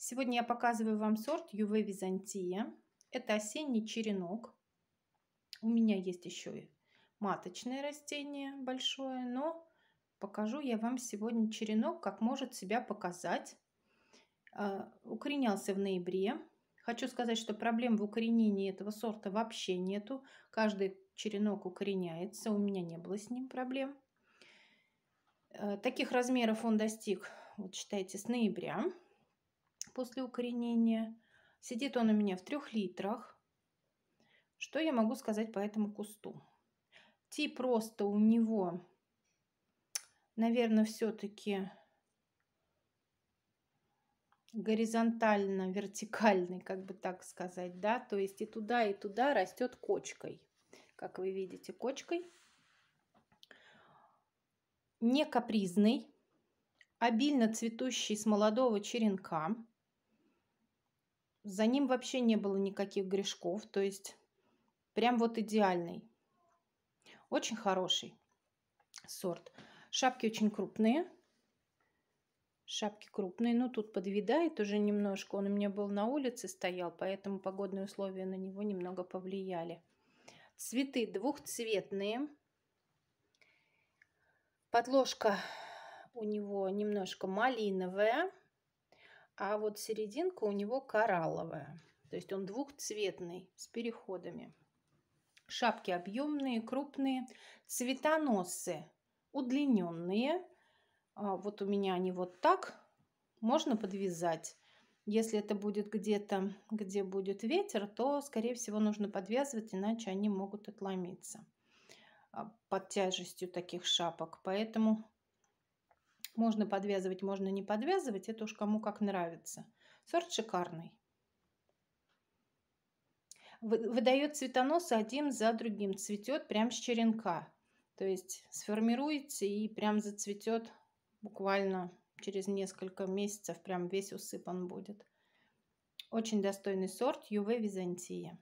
Сегодня я показываю вам сорт Юве Византия. Это осенний черенок. У меня есть еще и маточное растение большое, но покажу я вам сегодня черенок, как может себя показать. А, укоренялся в ноябре. Хочу сказать, что проблем в укоренении этого сорта вообще нету. Каждый черенок укореняется, у меня не было с ним проблем. А, таких размеров он достиг, вот считайте, с ноября после укоренения. Сидит он у меня в трех литрах. Что я могу сказать по этому кусту? Тип просто у него, наверное, все-таки горизонтально, вертикальный, как бы так сказать, да, то есть и туда, и туда растет кочкой, как вы видите, кочкой. Не капризный, обильно цветущий с молодого черенка. За ним вообще не было никаких грешков, то есть прям вот идеальный. Очень хороший сорт. Шапки очень крупные. Шапки крупные. Ну, тут подвидает уже немножко. Он у меня был на улице стоял, поэтому погодные условия на него немного повлияли. Цветы двухцветные. Подложка у него немножко малиновая а вот серединка у него коралловая. То есть он двухцветный, с переходами. Шапки объемные, крупные. Цветоносы удлиненные. А, вот у меня они вот так. Можно подвязать. Если это будет где-то, где будет ветер, то, скорее всего, нужно подвязывать, иначе они могут отломиться а, под тяжестью таких шапок. Поэтому можно подвязывать, можно не подвязывать. Это уж кому как нравится. Сорт шикарный. Выдает цветоносы один за другим. Цветет прям с черенка. То есть сформируется и прям зацветет буквально через несколько месяцев. Прям весь усыпан будет. Очень достойный сорт Юве Византия.